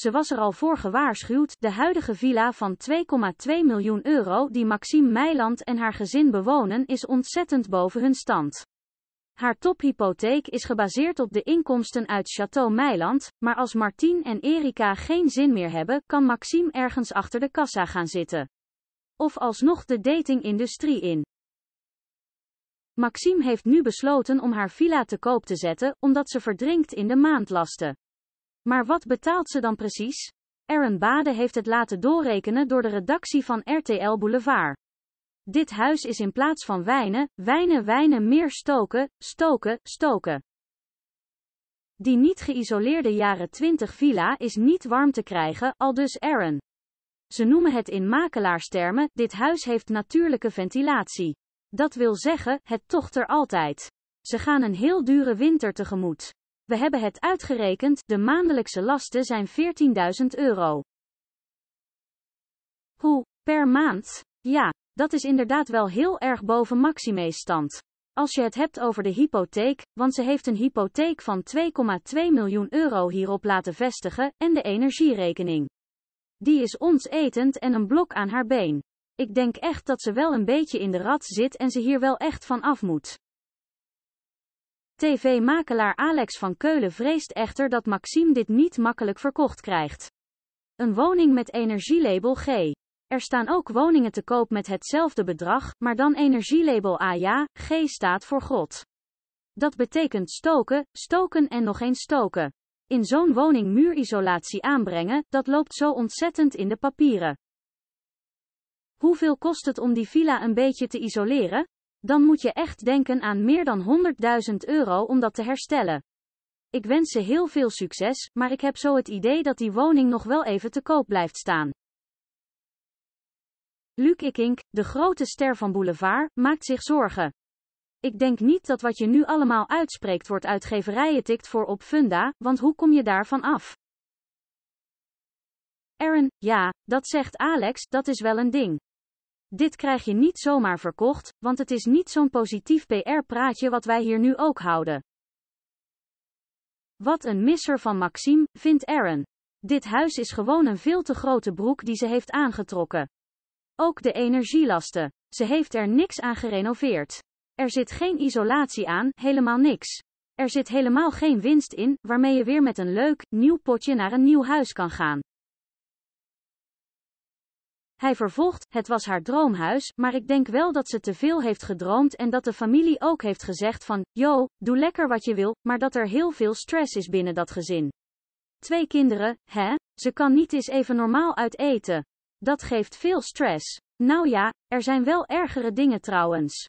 ze was er al voor gewaarschuwd, de huidige villa van 2,2 miljoen euro die Maxime Meiland en haar gezin bewonen is ontzettend boven hun stand. Haar tophypotheek is gebaseerd op de inkomsten uit Château Meiland, maar als Martien en Erika geen zin meer hebben, kan Maxime ergens achter de kassa gaan zitten. Of alsnog de datingindustrie in. Maxime heeft nu besloten om haar villa te koop te zetten, omdat ze verdrinkt in de maandlasten. Maar wat betaalt ze dan precies? Aaron Bade heeft het laten doorrekenen door de redactie van RTL Boulevard. Dit huis is in plaats van wijnen, wijnen, wijnen meer stoken, stoken, stoken. Die niet geïsoleerde jaren 20 villa is niet warm te krijgen, al dus Aaron. Ze noemen het in makelaarstermen, dit huis heeft natuurlijke ventilatie. Dat wil zeggen, het tocht er altijd. Ze gaan een heel dure winter tegemoet. We hebben het uitgerekend, de maandelijkse lasten zijn 14.000 euro. Hoe, per maand? Ja, dat is inderdaad wel heel erg boven Maximeestand. stand. Als je het hebt over de hypotheek, want ze heeft een hypotheek van 2,2 miljoen euro hierop laten vestigen, en de energierekening. Die is ons etend en een blok aan haar been. Ik denk echt dat ze wel een beetje in de rat zit en ze hier wel echt van af moet. TV-makelaar Alex van Keulen vreest echter dat Maxime dit niet makkelijk verkocht krijgt. Een woning met energielabel G. Er staan ook woningen te koop met hetzelfde bedrag, maar dan energielabel A ja, G staat voor god. Dat betekent stoken, stoken en nog eens stoken. In zo'n woning muurisolatie aanbrengen, dat loopt zo ontzettend in de papieren. Hoeveel kost het om die villa een beetje te isoleren? Dan moet je echt denken aan meer dan 100.000 euro om dat te herstellen. Ik wens ze heel veel succes, maar ik heb zo het idee dat die woning nog wel even te koop blijft staan. Luc Ikink, de grote ster van Boulevard, maakt zich zorgen. Ik denk niet dat wat je nu allemaal uitspreekt wordt uitgeverijen tikt voor op funda, want hoe kom je daarvan af? Aaron, ja, dat zegt Alex, dat is wel een ding. Dit krijg je niet zomaar verkocht, want het is niet zo'n positief PR-praatje wat wij hier nu ook houden. Wat een misser van Maxime, vindt Aaron. Dit huis is gewoon een veel te grote broek die ze heeft aangetrokken. Ook de energielasten. Ze heeft er niks aan gerenoveerd. Er zit geen isolatie aan, helemaal niks. Er zit helemaal geen winst in, waarmee je weer met een leuk, nieuw potje naar een nieuw huis kan gaan. Hij vervolgt, het was haar droomhuis, maar ik denk wel dat ze te veel heeft gedroomd en dat de familie ook heeft gezegd van, yo, doe lekker wat je wil, maar dat er heel veel stress is binnen dat gezin. Twee kinderen, hè? Ze kan niet eens even normaal uit eten. Dat geeft veel stress. Nou ja, er zijn wel ergere dingen trouwens.